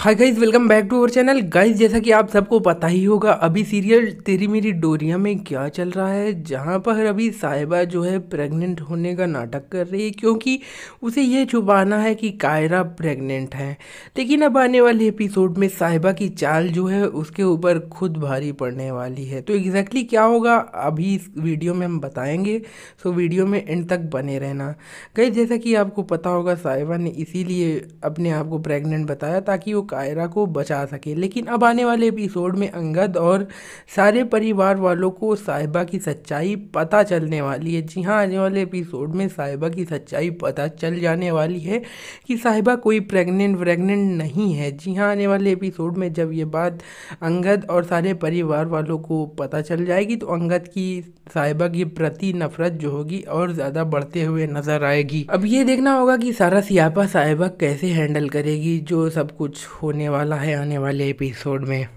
hi guys welcome back to our channel guys जैसा कि आप सबको पता ही होगा अभी सीरियल तेरी मेरी डोरिया में क्या चल रहा है जहाँ पर अभी साहिबा जो है प्रेग्नेंट होने का नाटक कर रही है क्योंकि उसे यह छुपाना है कि कायरा प्रेग्नेंट है लेकिन अब आने वाले एपिसोड में साहिबा की चाल जो है उसके ऊपर खुद भारी पड़ने वाली है तो एग्जैक्टली क्या होगा अभी इस वीडियो में हम बताएंगे सो वीडियो में एंड तक बने रहना गाइज जैसा कि आपको पता होगा साहिबा ने इसीलिए अपने आप को प्रेगनेंट बताया ताकि वो कायरा को बचा सके लेकिन अब आने वाले एपिसोड में अंगद और सारे परिवार वालों को साहिबा की सच्चाई पता चलने वाली है जी हाँ आने वाले एपिसोड में साहिबा की सच्चाई पता चल जाने वाली है कि साहिबा कोई प्रेग्नेंट व्रेगनेंट नहीं है जी हाँ आने वाले एपिसोड में जब ये बात अंगद और सारे परिवार वालों को पता चल जाएगी तो अंगद की साहिबा के प्रति नफरत जो होगी और ज़्यादा बढ़ते हुए नजर आएगी अब ये देखना होगा कि सारा सियापा साहिबा कैसे हैंडल करेगी जो सब कुछ होने वाला है आने वाले एपिसोड में